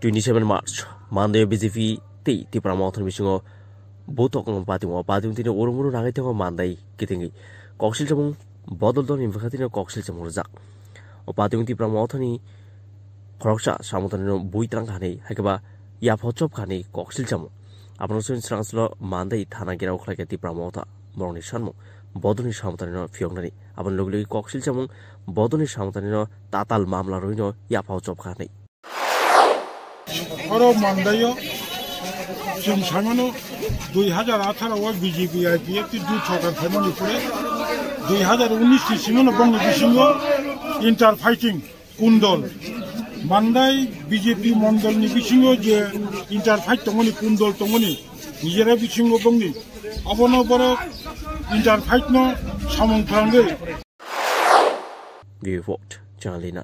twenty seven मार्च मानदेय बिजेपीतै तिब्रा मावथनबिसँग बोतकङ बादिङ बादिङ तिनो ओरमुरु नागाइथिङ मान्दै किथिङै कक्सिल चमङ बदल दन इम्फाखा तिनो कक्सिल चमङ रजाक बादिङ तिब्रा मावथनि খরকসা সামতানিনো বইত্রাং খানে হাইকেবা ইয়া ফচপ খানে ককসিল চামো আপনার সঙ্গে স্রাংসল মান্দাই থানা গেরা ওখলাকে তিপ্রা মতা মরণী সানমো বদনী সামতানিনো ফিয়ংনানি আপন লগলগি ককসিল চামো বদনী সামতানিনো তাতাল মামলা রইনো ইয়া ফচপ খানে আরও মানদায়ও সেই সামানো দুই হাজার আঠারো ওই বিজেপি আই পি একটি দু সরকার ফ্যামিলি করে দুই হাজার উনিশটি সিমানো বঙ্গবন্ধু সিংহ ইন্টার ফাইটিং কোন দল মান্দাই বিজেপি মন্ডল বিসিংহ যে ইন্টার ফাইট তঙনি কোন দল তঙনি নিজেরা বিসিংহ বঙ্গি অবনবর ইন্টার ফাইট ন সামন্ত্রাঙ্গে রিপোর্ট চালিনা